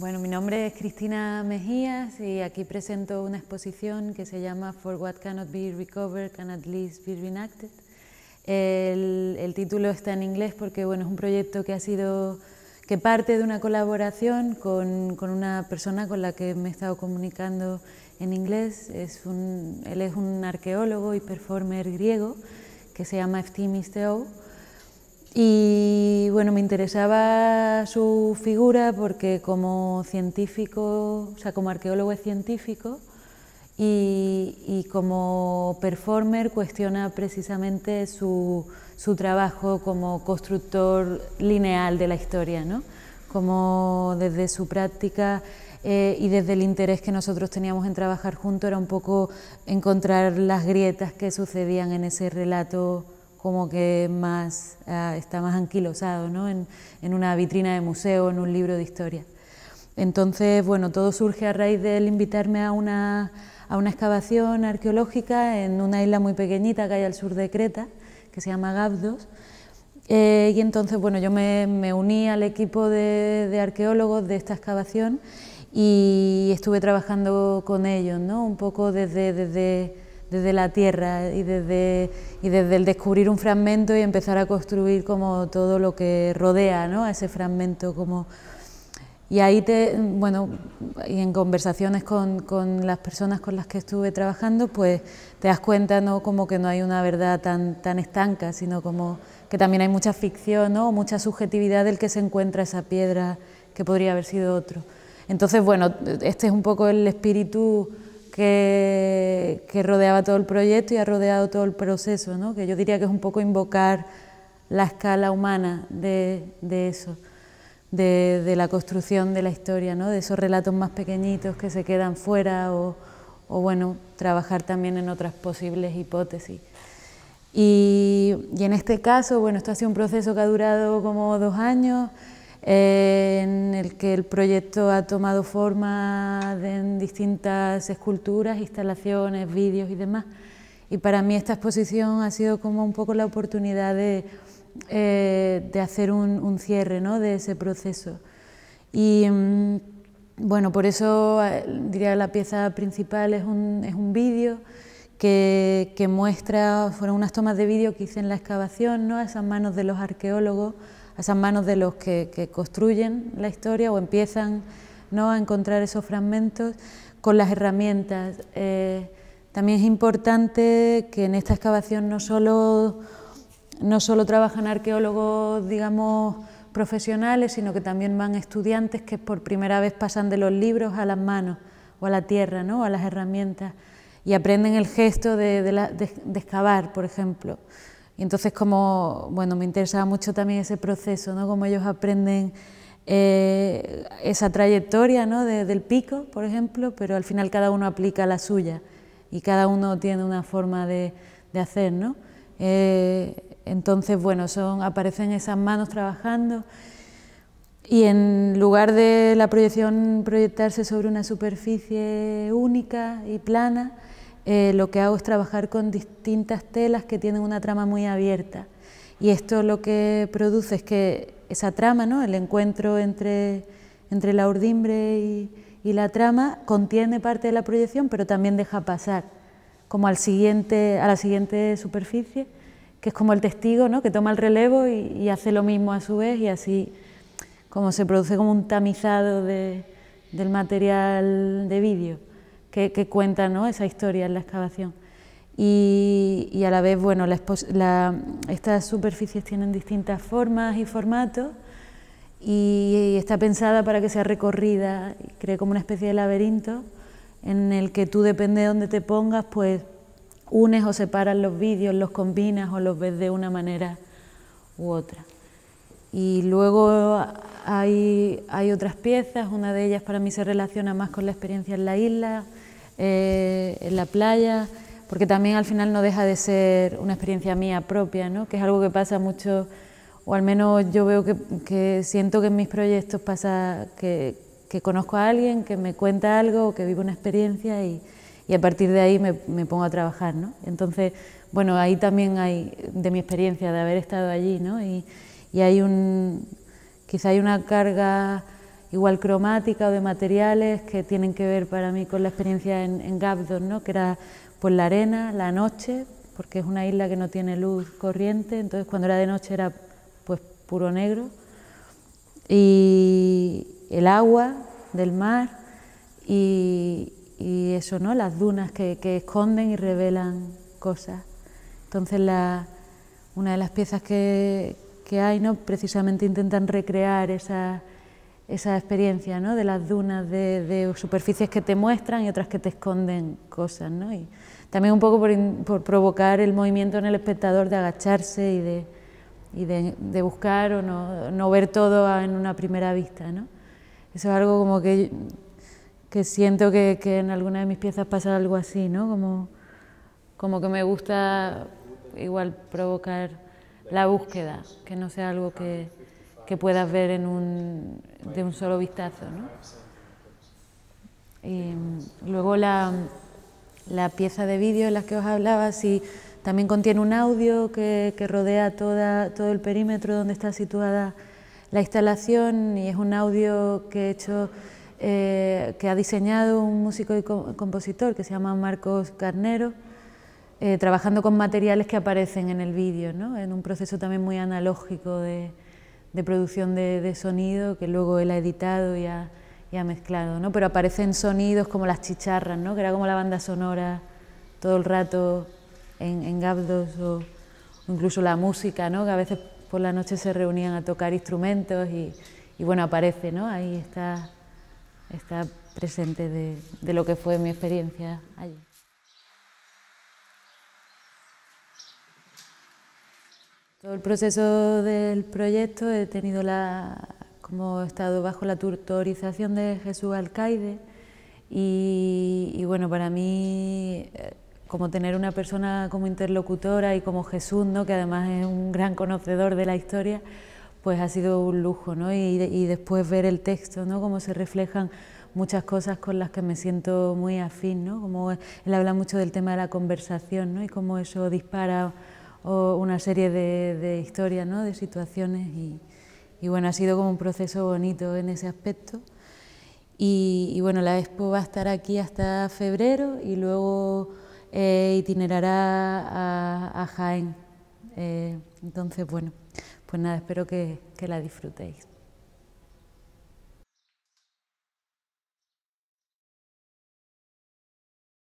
Bueno, mi nombre es Cristina Mejías y aquí presento una exposición que se llama For What Cannot Be Recovered Can At Least Be Reenacted. El, título está en inglés porque bueno, es un proyecto que ha sido que parte de una colaboración con, con una persona con la que me he estado comunicando en inglés. Es un, él es un arqueólogo y performer griego que se llama Eftimis y bueno, me interesaba su figura porque como científico, o sea, como arqueólogo es científico y, como performer cuestiona precisamente su, trabajo como constructor lineal de la historia, ¿no? Como desde su práctica eh, y desde el interés que nosotros teníamos en trabajar juntos era un poco encontrar las grietas que sucedían en ese relato como que más, ah, está más anquilosado ¿no? en, una vitrina de museo, en un libro de historia. Entonces, bueno, todo surge a raíz del invitarme a una, a una excavación arqueológica en una isla muy pequeñita que hay al sur de Creta, que se llama Gabdos. Eh, y entonces, bueno, yo me, uní al equipo de, de, arqueólogos de esta excavación y estuve trabajando con ellos, ¿no? Un poco desde, desde desde la tierra y desde, y desde el descubrir un fragmento y empezar a construir como todo lo que rodea a ese fragmento como... Y ahí, te, bueno, y en conversaciones con, las personas con las que estuve trabajando, pues te das cuenta, ¿no? Como que no hay una verdad tan, tan estanca, sino como que también hay mucha ficción, ¿no? Mucha subjetividad del que se encuentra esa piedra que podría haber sido otro. Entonces, bueno, este es un poco el espíritu que, que, rodeaba todo el proyecto y ha rodeado todo el proceso, ¿no? que yo diría que es un poco invocar la escala humana de, de eso, de, la construcción de la historia, ¿no? de esos relatos más pequeñitos que se quedan fuera o, o bueno, trabajar también en otras posibles hipótesis. Y, y en este caso, bueno, esto ha sido un proceso que ha durado como dos años en el que el proyecto ha tomado forma en distintas esculturas, instalaciones, vídeos y demás. Y para mí esta exposición ha sido como un poco la oportunidad de, eh, hacer un, cierre de ese proceso. Y mm, bueno, por eso eh, diría que la pieza principal es un, vídeo que, muestra, fueron unas tomas de vídeo que hice en la excavación, ¿no? esas manos de los arqueólogos a esas manos de los que, construyen la historia o empiezan ¿no? a encontrar esos fragmentos con las herramientas. Eh, también es importante que en esta excavación no solo, no trabajan arqueólogos, digamos, profesionales, sino que también van estudiantes que por primera vez pasan de los libros a las manos o a la tierra, ¿no? a las herramientas, y aprenden el gesto de, de excavar, por ejemplo. Y entonces, como, bueno, me interesaba mucho también ese proceso, ¿no? Cómo ellos aprenden eh, esa trayectoria, ¿no? del pico, por ejemplo, pero al final cada uno aplica la suya y cada uno tiene una forma de, de hacer, ¿no? Eh, entonces, bueno, son, aparecen esas manos trabajando y en lugar de la proyección proyectarse sobre una superficie única y plana, eh, lo que hago es trabajar con distintas telas que tienen una trama muy abierta. Y esto lo que produce es que esa trama, ¿no? el encuentro entre, la urdimbre y, la trama, contiene parte de la proyección, pero también deja pasar, como al siguiente, a la siguiente superficie, que es como el testigo, ¿no? que toma el relevo y, hace lo mismo a su vez, y así como se produce como un tamizado del material de vídeo que, cuenta ¿no? esa historia en la excavación. Y, a la vez, bueno, estas superficies tienen distintas formas y formatos y, está pensada para que sea recorrida, cree como una especie de laberinto en el que tú, depende de dónde te pongas, pues unes o separas los vídeos, los combinas o los ves de una manera u otra. Y luego hay, hay, otras piezas, una de ellas para mí se relaciona más con la experiencia en la isla, eh, en la playa, porque también al final no deja de ser una experiencia mía propia, ¿no? que es algo que pasa mucho, o al menos yo veo que, que siento que en mis proyectos pasa que, conozco a alguien, que me cuenta algo, que vivo una experiencia y, y a partir de ahí me, pongo a trabajar. ¿no? Entonces, bueno, ahí también hay de mi experiencia, de haber estado allí, ¿no? y hay un Quizá hay una carga igual cromática o de materiales que tienen que ver para mí con la experiencia en, en ¿no? que era pues, la arena, la noche, porque es una isla que no tiene luz corriente, entonces cuando era de noche era pues puro negro, y el agua del mar y, eso, ¿no? las dunas que, esconden y revelan cosas. Entonces una de las piezas que, que hay, ¿no? precisamente intentan recrear esa, esa experiencia ¿no? de las dunas, de, superficies que te muestran y otras que te esconden cosas. ¿no? Y también un poco por, provocar el movimiento en el espectador de agacharse y de, y de, buscar o no, no, ver todo en una primera vista. ¿no? Eso es algo como que, que siento que, en alguna de mis piezas pasa algo así, ¿no? como, como que me gusta igual provocar la búsqueda, que no sea algo que, puedas ver en un, de un solo vistazo. ¿no? Mm, luego la, pieza de vídeo en la que os hablaba, también contiene un audio que, rodea toda, todo el perímetro donde está situada la instalación y es un audio que he hecho, eh, que ha diseñado un músico y compositor que se llama Marcos Carnero eh, trabajando con materiales que aparecen en el vídeo, ¿no? en un proceso también muy analógico de, producción de, sonido que luego él ha editado y ha, mezclado. ¿no? Pero aparecen sonidos como las chicharras, ¿no? que era como la banda sonora todo el rato en, Gabdos o incluso la música, ¿no? que a veces por la noche se reunían a tocar instrumentos y, bueno, aparece, ¿no? ahí está, está presente de lo que fue mi experiencia allí. Todo el proceso del proyecto he tenido la, como estado bajo la tutorización de Jesús Alcaide y, bueno, para mí eh, como tener una persona como interlocutora y como Jesús, ¿no? que además es un gran conocedor de la historia, pues ha sido un lujo, ¿no? Y, después ver el texto, ¿no? Cómo se reflejan muchas cosas con las que me siento muy afín, ¿no? Como él habla mucho del tema de la conversación, ¿no? Y cómo eso dispara una serie de, historias, ¿no? de situaciones y, bueno, ha sido como un proceso bonito en ese aspecto. Y, bueno, la expo va a estar aquí hasta febrero y luego eh, itinerará a, a Jaén. Eh, entonces, bueno, pues nada, espero que la disfrutéis.